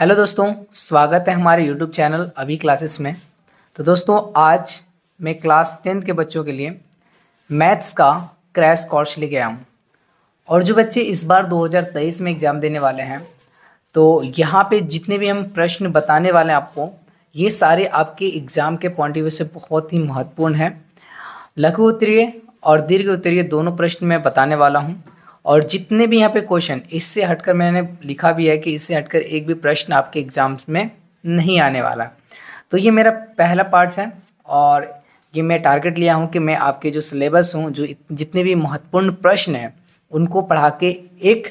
hello दोस्तों स्वागत है हमारे यूट्यूब चैनल अभी क्लासेस में तो दोस्तों आज मैं क्लास टेंथ के बच्चों के लिए मैथ्स का क्रैश कोर्स लेके आया हूँ और जो बच्चे इस बार 2023 में एग्ज़ाम देने वाले हैं तो यहाँ पे जितने भी हम प्रश्न बताने वाले हैं आपको ये सारे आपके एग्ज़ाम के पॉइंट ऑफ व्यू से बहुत ही महत्वपूर्ण है लघु उत्तरीय और दीर्घ उत्तरीय दोनों प्रश्न मैं बताने वाला हूँ और जितने भी यहाँ पे क्वेश्चन इससे हटकर मैंने लिखा भी है कि इससे हटकर एक भी प्रश्न आपके एग्ज़ाम्स में नहीं आने वाला तो ये मेरा पहला पार्ट्स है और ये मैं टारगेट लिया हूँ कि मैं आपके जो सिलेबस हूँ जो जितने भी महत्वपूर्ण प्रश्न हैं उनको पढ़ा के एक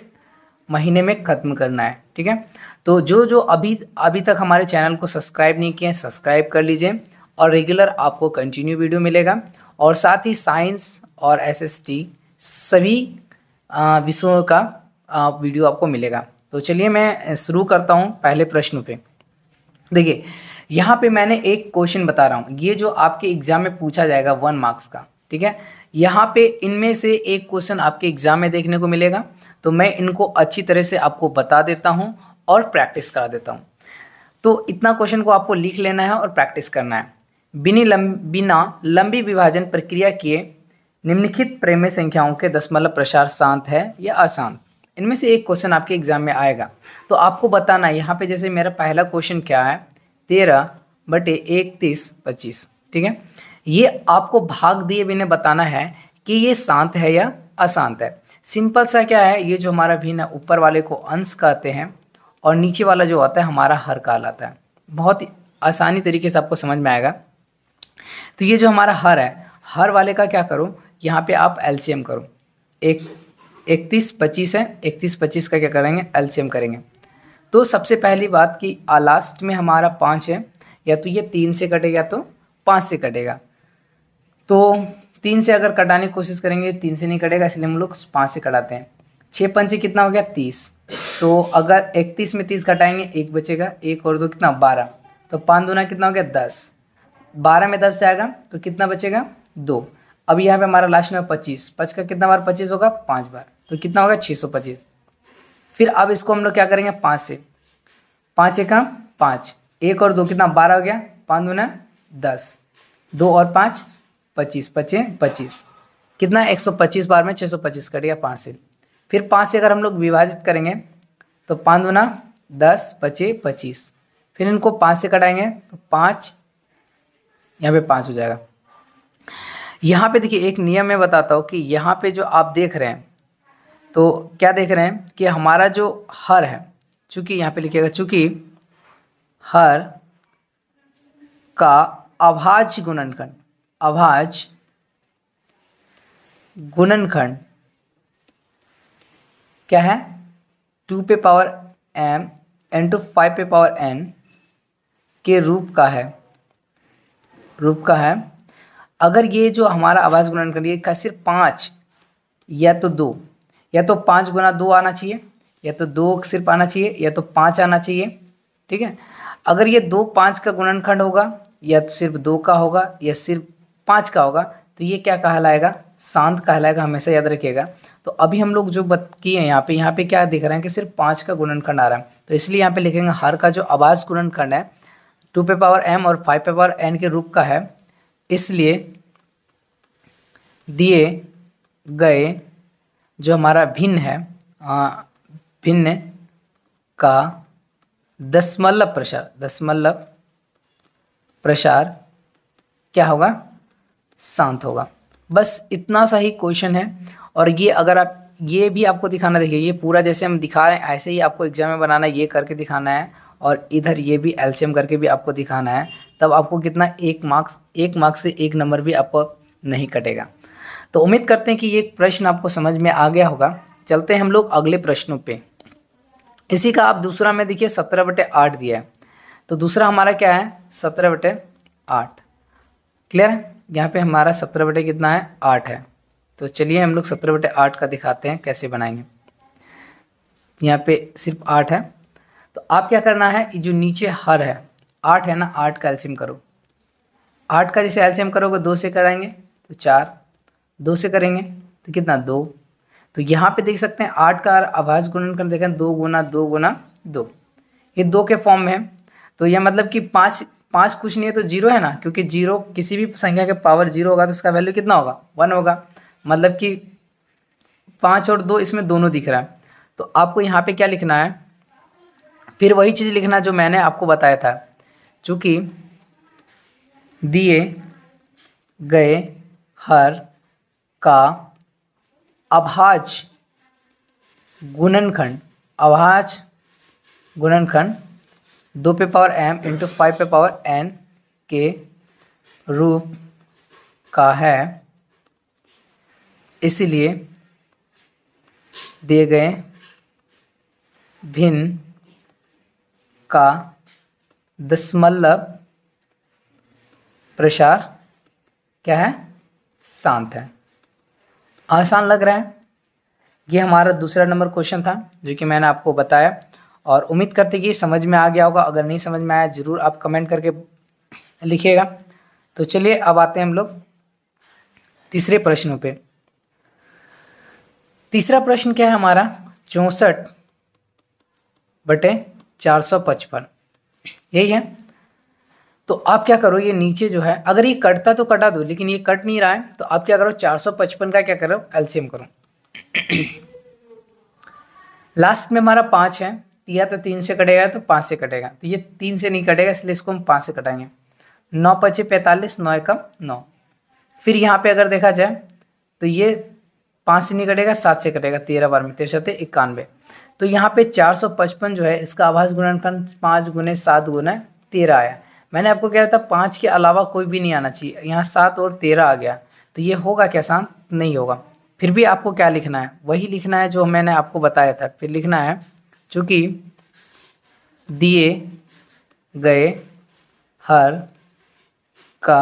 महीने में ख़त्म करना है ठीक है तो जो जो अभी अभी तक हमारे चैनल को सब्सक्राइब नहीं किए सब्सक्राइब कर लीजिए और रेगुलर आपको कंटिन्यू वीडियो मिलेगा और साथ ही साइंस और एसएसटी सभी विषयों का वीडियो आपको मिलेगा तो चलिए मैं शुरू करता हूँ पहले प्रश्न पे देखिए यहाँ पे मैंने एक क्वेश्चन बता रहा हूँ ये जो आपके एग्ज़ाम में पूछा जाएगा वन मार्क्स का ठीक है यहाँ पे इनमें से एक क्वेश्चन आपके एग्ज़ाम में देखने को मिलेगा तो मैं इनको अच्छी तरह से आपको बता देता हूँ और प्रैक्टिस करा देता हूँ तो इतना क्वेश्चन को आपको लिख लेना है और प्रैक्टिस करना है बिनी लम बिना लंबी विभाजन प्रक्रिया किए निम्नलिखित प्रेम संख्याओं के दशमलव प्रसार शांत है या अशांत इनमें से एक क्वेश्चन आपके एग्जाम में आएगा तो आपको बताना है यहाँ पे जैसे मेरा पहला क्वेश्चन क्या है तेरह बटे एक तीस पच्चीस ठीक है ये आपको भाग दिए बिना बताना है कि ये शांत है या अशांत है सिंपल सा क्या है ये जो हमारा भिन्न ऊपर वाले को अंश कहते हैं और नीचे वाला जो आता है हमारा हर काल आता है बहुत आसानी तरीके से आपको समझ में आएगा तो ये जो हमारा हर है हर वाले का क्या करूँ यहाँ पे आप एलसीएम करो एक इकतीस पच्चीस है इकतीस पच्चीस का क्या करेंगे एलसीएम करेंगे तो सबसे पहली बात कि लास्ट में हमारा पाँच है या तो ये तीन से कटेगा तो पाँच से कटेगा तो तीन से अगर कटाने की कोशिश करेंगे तीन से नहीं कटेगा इसलिए हम लोग पाँच से कटाते हैं छः पंचे कितना हो गया तीस तो अगर इकतीस में तीस कटाएंगे एक बचेगा एक और दो कितना बारह तो पाँच दूना कितना हो गया दस बारह में दस जाएगा तो कितना बचेगा दो अब यहाँ पे हमारा लास्ट में पच्चीस पच का कितना बार पच्चीस होगा पाँच बार तो कितना होगा छः सौ पच्चीस फिर अब इसको हम लोग क्या करेंगे पाँच से पाँच एक पाँच एक और दो कितना बारह हो गया पाँच न दस दो और पाँच पच्चीस पच्चे पच्चीस कितना एक सौ पच्चीस बार में छः सौ पच्चीस कट गया पाँच से फिर पाँच से अगर हम लोग विभाजित करेंगे तो पाँच न दस पचे पच्चीस फिर इनको पाँच से कटाएंगे तो पाँच यहाँ पे पाँच हो जाएगा यहाँ पे देखिए एक नियम मैं बताता हूँ कि यहाँ पे जो आप देख रहे हैं तो क्या देख रहे हैं कि हमारा जो हर है चूँकि यहाँ पे लिखिएगा चूँकि हर का अभाज्य गुणनखंड अभाज गुणनखंड क्या है टू पे power M N two five पे पावर एन के रूप का है रूप का है अगर ये जो हमारा आवाज़ गुणन कर लिया सिर्फ पाँच या तो दो या तो पाँच गुना दो आना चाहिए या तो दो सिर्फ आना चाहिए या तो पाँच आना चाहिए ठीक है अगर ये दो पाँच का गुणनखंड होगा या तो सिर्फ दो का होगा या सिर्फ पाँच का होगा तो ये क्या कहलाएगा शांत कहलाएगा हमेशा याद रखिएगा तो अभी हम लोग जो बत किए हैं यहाँ पे यहाँ पे क्या दिख रहे हैं कि सिर्फ पाँच का गुणनखंड आ रहा है तो इसलिए यहाँ पे लिखेंगे हर का जो आवाज़ गुणनखंड है टू पे पावर एम और फाइव पे पावर एन के रूप का है इसलिए दिए गए जो हमारा भिन्न है भिन्न का दशमलव प्रसार दशमलव प्रसार क्या होगा शांत होगा बस इतना सा ही क्वेश्चन है और ये अगर आप ये भी आपको दिखाना देखिए ये पूरा जैसे हम दिखा रहे हैं ऐसे ही आपको एग्जाम में बनाना है ये करके दिखाना है और इधर ये भी एल्शियम करके भी आपको दिखाना है तब आपको कितना एक मार्क्स एक मार्क्स से एक नंबर भी आपको नहीं कटेगा तो उम्मीद करते हैं कि ये प्रश्न आपको समझ में आ गया होगा चलते हैं हम लोग अगले प्रश्नों पे इसी का आप दूसरा में देखिए सत्रह बटे आठ दिया है तो दूसरा हमारा क्या है सत्रह बटे आठ क्लियर है यहाँ पर हमारा सत्रह बटे कितना है आठ है तो चलिए हम लोग सत्रह बटे आठ का दिखाते हैं कैसे बनाएंगे यहाँ पे सिर्फ आठ है तो आप क्या करना है जो नीचे हर है आठ है ना आठ का एल्शियम करो आठ का जैसे एल्शियम करोगे दो से कराएंगे तो चार दो से करेंगे तो कितना दो तो यहाँ पे देख सकते हैं आठ का आवाज गुणन कर देखें दो गुना दो गुना दो ये दो के फॉर्म में है तो यह मतलब कि पाँच पाँच कुछ नहीं है तो जीरो है ना क्योंकि जीरो किसी भी संख्या के पावर जीरो होगा तो उसका वैल्यू कितना होगा वन होगा मतलब कि पाँच और दो इसमें दोनों दिख रहा है तो आपको यहाँ पे क्या लिखना है फिर वही चीज़ लिखना जो मैंने आपको बताया था चूँकि दिए गए हर का अभाज गुणनखंड अभाज गुणनखंड दो पे पावर एम इंटू फाइव पे पावर एन के रूप का है इसीलिए दिए गए भिन्न का दशमलव प्रसार क्या है शांत है आसान लग रहा है ये हमारा दूसरा नंबर क्वेश्चन था जो कि मैंने आपको बताया और उम्मीद करते कि समझ में आ गया होगा अगर नहीं समझ में आया ज़रूर आप कमेंट करके लिखिएगा तो चलिए अब आते हैं हम लोग तीसरे प्रश्नों पे तीसरा प्रश्न क्या है हमारा चौंसठ बटे चार सौ पचपन यही है तो आप क्या करो ये नीचे जो है अगर ये कटता तो कटा दो लेकिन ये कट नहीं रहा है तो आप क्या करो 455 का क्या करो एल्सियम करो लास्ट में हमारा पाँच है या तो तीन से कटेगा तो पाँच से कटेगा तो ये तीन से नहीं कटेगा इसलिए इसको हम पाँच से कटाएंगे नौ पचे पैंतालीस नौ एकम नौ फिर यहाँ पे अगर देखा जाए तो ये पाँच से नहीं कटेगा सात से कटेगा तेरह बार में तेरह सत्य इक्यानवे तो यहाँ पे 455 जो है इसका आभास गुणनखंड पाँच गुने सात गुना तेरह आया मैंने आपको कहा था पाँच के अलावा कोई भी नहीं आना चाहिए यहाँ सात और तेरह आ गया तो ये होगा क्या शांत नहीं होगा फिर भी आपको क्या लिखना है वही लिखना है जो मैंने आपको बताया था फिर लिखना है चूँकि दिए गए हर का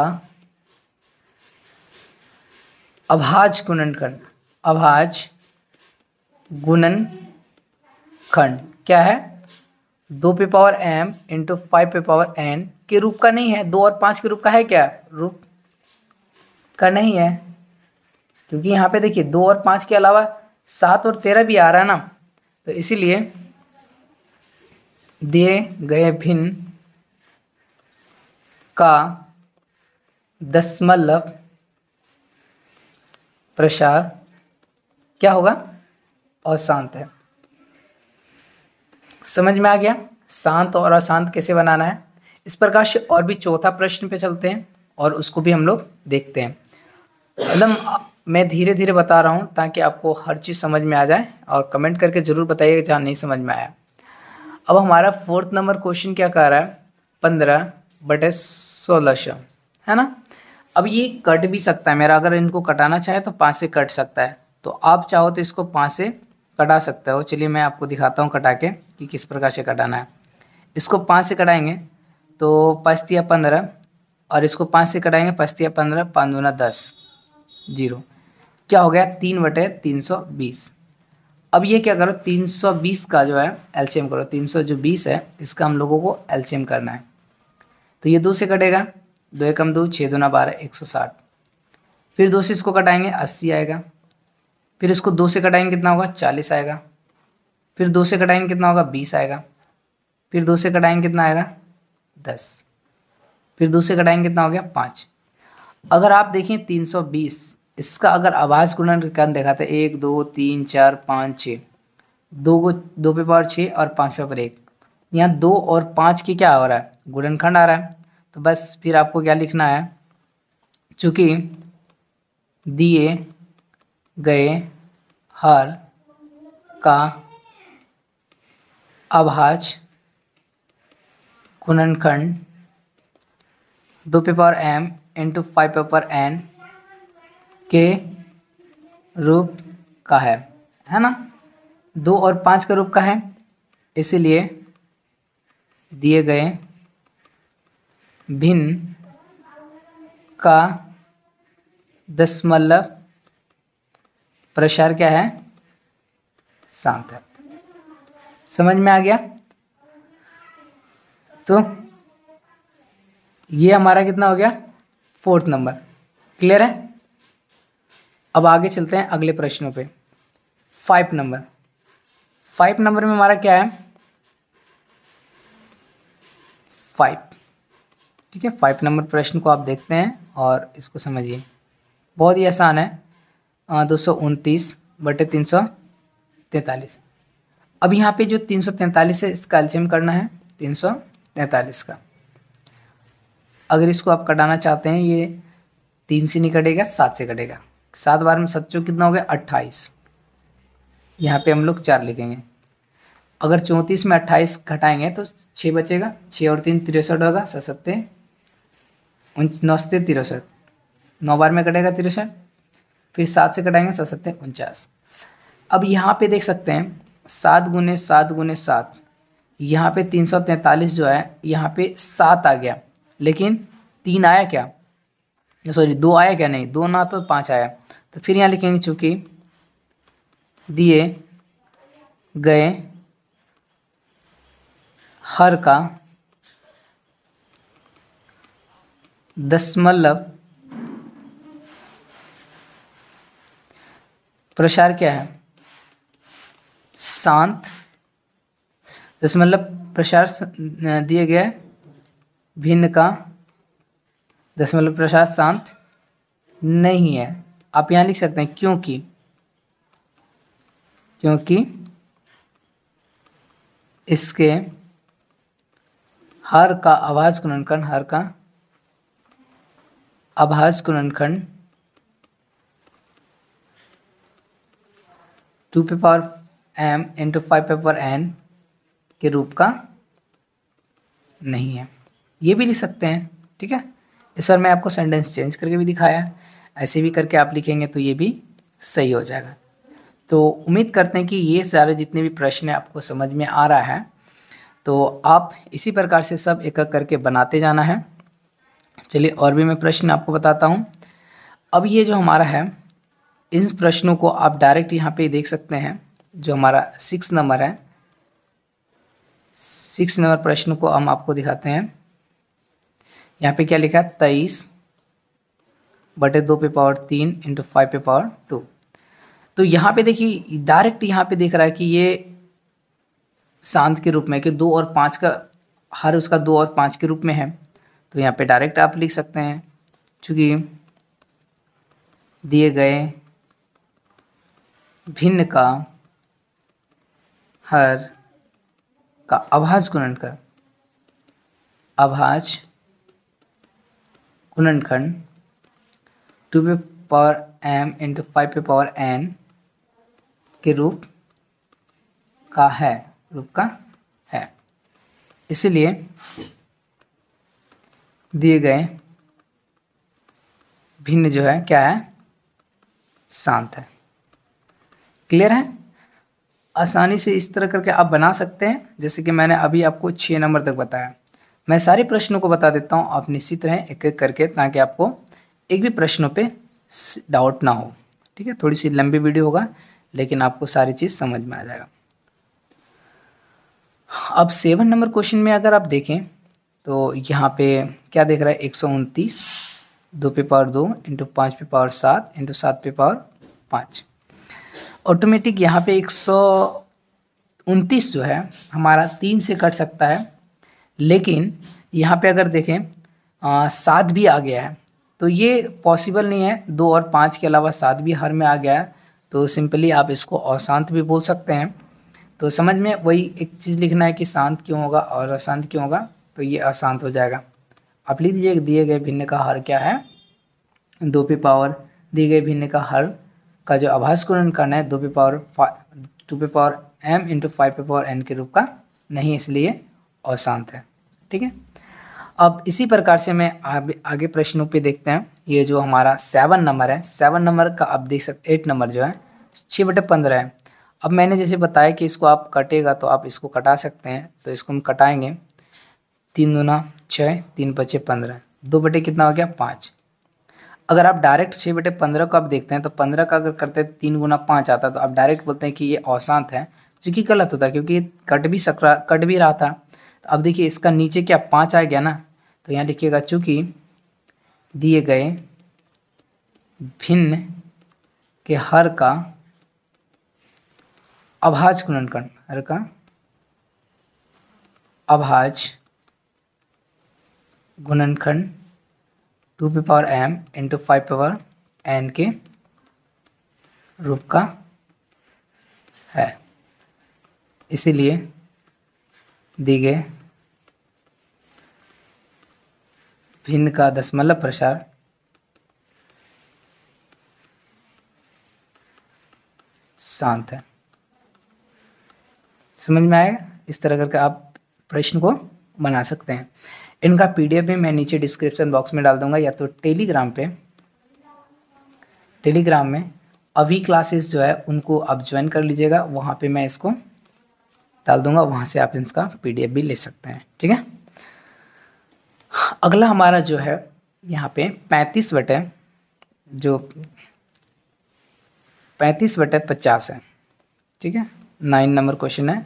अभाज गुणनखंड अभाज गुणन खंड क्या है दो पे पावर एम इंटू फाइव पे पावर एन के रूप का नहीं है दो और पाँच के रूप का है क्या रूप का नहीं है क्योंकि यहाँ पे देखिए दो और पाँच के अलावा सात और तेरह भी आ रहा है ना तो इसीलिए दिए गए भिन्न का दशमलव प्रसार क्या होगा अशांत है समझ में आ गया शांत और अशांत कैसे बनाना है इस प्रकार से और भी चौथा प्रश्न पे चलते हैं और उसको भी हम लोग देखते हैं एकदम मैं धीरे धीरे बता रहा हूँ ताकि आपको हर चीज़ समझ में आ जाए और कमेंट करके ज़रूर बताइए जहाँ नहीं समझ में आया अब हमारा फोर्थ नंबर क्वेश्चन क्या कह रहा है पंद्रह बटे सोलह है ना अब ये कट भी सकता है मेरा अगर इनको कटाना चाहे तो पाँच से कट सकता है तो आप चाहो तो इसको पाँच से कटा सकते हो चलिए मैं आपको दिखाता हूँ कटा के कि किस प्रकार से कटाना है इसको पाँच से कटाएंगे तो पस्तिया पंद्रह और इसको पाँच से कटाएंगे पस्तिया पंद्रह पाँच दूना दस जीरो क्या हो गया तीन बटे तीन सौ बीस अब ये क्या करो तीन सौ बीस का जो है एलसीएम करो तीन सौ जो बीस है इसका हम लोगों को एलसीएम करना है तो ये दो से कटेगा दो एकम दो छः दूना बारह एक सौ साठ फिर दो से इसको कटाएंगे अस्सी आएगा फिर इसको दो से कटाएंगे कितना होगा चालीस आएगा फिर दो से कटाएंगे कितना होगा बीस आएगा फिर दो से कटाएंगे कितना आएगा दस फिर दो से कटाएंगे कितना हो गया पाँच अगर आप देखें तीन सौ बीस इसका अगर आवाज़ गुणन कारण दिखाते हैं एक दो तीन चार पाँच छः दो को दो पे पावर छः और पाँच पे पावर एक यहाँ दो और पाँच की क्या हो रहा है गुणनखंड आ रहा है तो बस फिर आपको क्या लिखना है चूँकि दिए गए हर का अभाज गुणनखंड दो पेपर एम इंटू फाइव पेपर एन के रूप का है है ना दो और पाँच का रूप का है इसीलिए दिए गए भिन्न का दशमलव प्रसार क्या है शांत है समझ में आ गया तो ये हमारा कितना हो गया फोर्थ नंबर क्लियर है अब आगे चलते हैं अगले प्रश्नों पे फाइव नंबर फाइव नंबर में हमारा क्या है फाइव ठीक है फाइव नंबर प्रश्न को आप देखते हैं और इसको समझिए बहुत ही आसान है हाँ, दो सौ उनतीस बटे तीन सौ तैंतालीस अब यहाँ पे जो तीन सौ तैंतालीस है इसका एल्शियम करना है तीन सौ तैंतालीस का अगर इसको आप कटाना चाहते हैं ये तीन से नहीं कटेगा सात से कटेगा सात बार में सच्चो कितना हो गया अट्ठाईस यहाँ पे हम लोग चार लिखेंगे अगर चौंतीस में अट्ठाईस घटाएंगे तो छः बचेगा छः और तीन तिरसठ होगा सत्य उन नौ सत्ते तिरसठ नौ बार में कटेगा तिरसठ फिर तो सात से कटाएंगे सात सत्ते उनचास अब यहाँ पे देख सकते हैं सात गुने सात गुने सात यहाँ पे तीन सौ तैंतालीस जो है यहाँ पे सात आ गया लेकिन तीन आया क्या सॉरी दो आया क्या नहीं दो ना तो पाँच आया तो फिर यहाँ लिखेंगे चूँकि दिए गए हर का दशमलव प्रसार क्या है शांत जैसे मतलब प्रसार दिए गए भिन्न का दशमलव मतलब प्रसार शांत नहीं है आप यहाँ लिख सकते हैं क्योंकि क्योंकि इसके हर का आवाज गुणनखंड हर का आवाज़ गुणनखंड टू पे पावर एम इंटू फाइव पे पावर एन के रूप का नहीं है ये भी लिख सकते हैं ठीक है इस बार मैं आपको सेंटेंस चेंज करके भी दिखाया ऐसे भी करके आप लिखेंगे तो ये भी सही हो जाएगा तो उम्मीद करते हैं कि ये सारे जितने भी प्रश्न आपको समझ में आ रहा है तो आप इसी प्रकार से सब एक एक करके बनाते जाना है चलिए और भी मैं प्रश्न आपको बताता हूँ अब ये जो हमारा है इन प्रश्नों को आप डायरेक्ट यहाँ पे देख सकते हैं जो हमारा सिक्स नंबर है सिक्स नंबर प्रश्न को हम आपको दिखाते हैं यहाँ पे क्या लिखा है तेईस बटे दो पे पावर तीन इंटू फाइव पे पावर टू तो यहाँ पे देखिए डायरेक्ट यहाँ पे देख रहा है कि ये शांत के रूप में कि दो और पाँच का हर उसका दो और पाँच के रूप में है तो यहाँ पे डायरेक्ट आप लिख सकते हैं चूँकि दिए गए भिन्न का हर का आभाज गुणनखंड आभाज गुणनखंड टू पे पावर एम इंटू फाइव पे पावर एन के रूप का है रूप का है इसलिए दिए गए भिन्न जो है क्या है शांत है क्लियर है आसानी से इस तरह करके आप बना सकते हैं जैसे कि मैंने अभी आपको छः नंबर तक बताया मैं सारे प्रश्नों को बता देता हूँ आप निश्चित रहें एक एक करके ताकि आपको एक भी प्रश्नों पे डाउट ना हो ठीक है थोड़ी सी लंबी वीडियो होगा लेकिन आपको सारी चीज़ समझ में आ जाएगा अब सेवन नंबर क्वेश्चन में अगर आप देखें तो यहाँ पे क्या देख रहा है एक सौ उनतीस दो पे पावर दो इंटू पाँच पे पावर सात इंटू सात पे पावर पाँच ऑटोमेटिक यहाँ पे एक सौ उनतीस जो है हमारा तीन से कट सकता है लेकिन यहाँ पे अगर देखें सात भी आ गया है तो ये पॉसिबल नहीं है दो और पाँच के अलावा सात भी हर में आ गया है तो सिंपली आप इसको अशांत भी बोल सकते हैं तो समझ में वही एक चीज़ लिखना है कि शांत क्यों होगा और अशांत क्यों होगा तो ये अशांत हो जाएगा आप लिख दीजिए दिए गए भिन्न का हर क्या है दो पे पावर दिए गए भिन्न का हर का जो आभास गुणन करना है दो पे पावर टू पे पावर एम इंटू फाइव पे पावर एन के रूप का नहीं इसलिए अशांत है ठीक है अब इसी प्रकार से मैं आगे, आगे प्रश्नों पे देखते हैं ये जो हमारा सेवन नंबर है सेवन नंबर का आप देख सकते एट नंबर जो है छः बटे पंद्रह है अब मैंने जैसे बताया कि इसको आप कटेगा तो आप इसको कटा सकते हैं तो इसको हम कटाएंगे तीन दूना छः तीन पचे पंद्रह दो बटे कितना हो गया पाँच अगर आप डायरेक्ट छः बटे पंद्रह को आप देखते हैं तो पंद्रह का अगर करते हैं तीन गुना पाँच आता तो आप डायरेक्ट बोलते हैं कि ये औसांत है जो कि गलत होता है क्योंकि ये कट भी सक रहा कट भी रहा था तो अब देखिए इसका नीचे क्या पाँच आ गया ना तो यहाँ लिखिएगा चूँकि दिए गए भिन्न के हर का अभाज गुणन कर्ण हर का अभाज गुणनखंड two P power M into five power N के रूप का है इसीलिए दी गए भिन्न का दशमलव प्रसार शांत है समझ में आएगा इस तरह करके आप प्रश्न को बना सकते हैं इनका पीडीएफ भी मैं नीचे डिस्क्रिप्शन बॉक्स में डाल दूंगा या तो टेलीग्राम पे टेलीग्राम में अभी क्लासेस जो है उनको आप ज्वाइन कर लीजिएगा वहाँ पे मैं इसको डाल दूंगा वहाँ से आप इसका पीडीएफ भी ले सकते हैं ठीक है अगला हमारा जो है यहाँ पे पैंतीस बटे जो पैंतीस बटे पचास है ठीक है नाइन नंबर क्वेश्चन है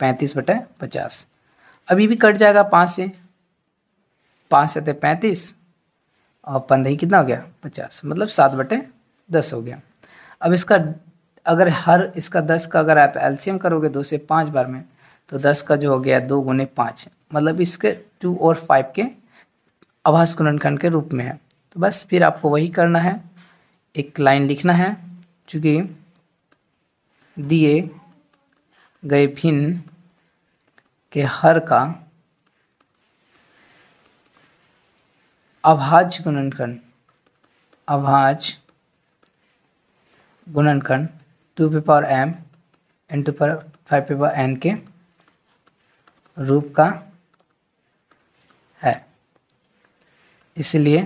पैंतीस बटे पचास अभी भी कट जाएगा पाँच से पाँच सत्य पैंतीस और पंद्रह ही कितना हो गया पचास मतलब सात बटे दस हो गया अब इसका अगर हर इसका दस का अगर आप एल्शियम करोगे दो से पाँच बार में तो दस का जो हो गया दो गुने पाँच मतलब इसके टू और फाइव के आवास गुणनखंड के रूप में है तो बस फिर आपको वही करना है एक लाइन लिखना है चूँकि दिए गए फिन के हर का अभाज्य गुणनखंड अभाज्य गुणनखंड टू पे पावर एम एन टू पर फाइव पे पावर एन के रूप का है इसलिए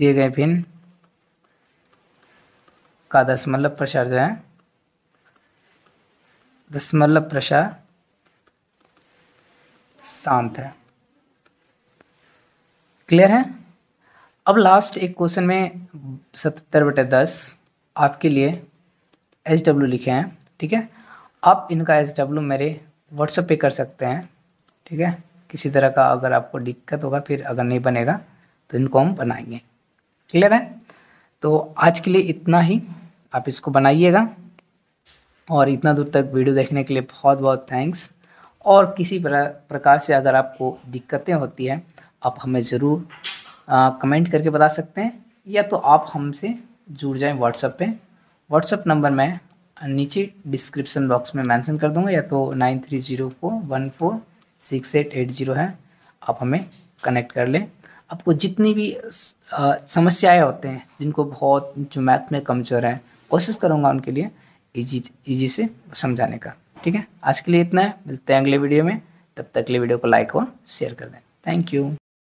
दिए गए भिन्न का दशमलव प्रसार जो है दशमलव प्रसार शांत है क्लियर है अब लास्ट एक क्वेश्चन में सतहत्तर बटे दस आपके लिए एच डब्ल्यू लिखे हैं ठीक है आप इनका एच डब्ल्यू मेरे व्हाट्सएप पे कर सकते हैं ठीक है किसी तरह का अगर आपको दिक्कत होगा फिर अगर नहीं बनेगा तो इनको हम बनाएंगे क्लियर है तो आज के लिए इतना ही आप इसको बनाइएगा और इतना दूर तक वीडियो देखने के लिए बहुत बहुत थैंक्स और किसी प्रकार से अगर आपको दिक्कतें होती हैं आप हमें ज़रूर कमेंट करके बता सकते हैं या तो आप हमसे जुड़ जाएं व्हाट्सएप पे व्हाट्सएप नंबर मैं नीचे डिस्क्रिप्शन बॉक्स में मेंशन कर दूंगा या तो nine three zero four one four six eight eight zero है आप हमें कनेक्ट कर लें आपको जितनी भी समस्याएं होते हैं जिनको बहुत जो मैथ में कमज़ोर हैं कोशिश करूँगा उनके लिए ईजी ईजी से समझाने का ठीक है आज के लिए इतना है मिलते हैं अगले वीडियो में तब तक अगले वीडियो को लाइक और शेयर कर दें थैंक यू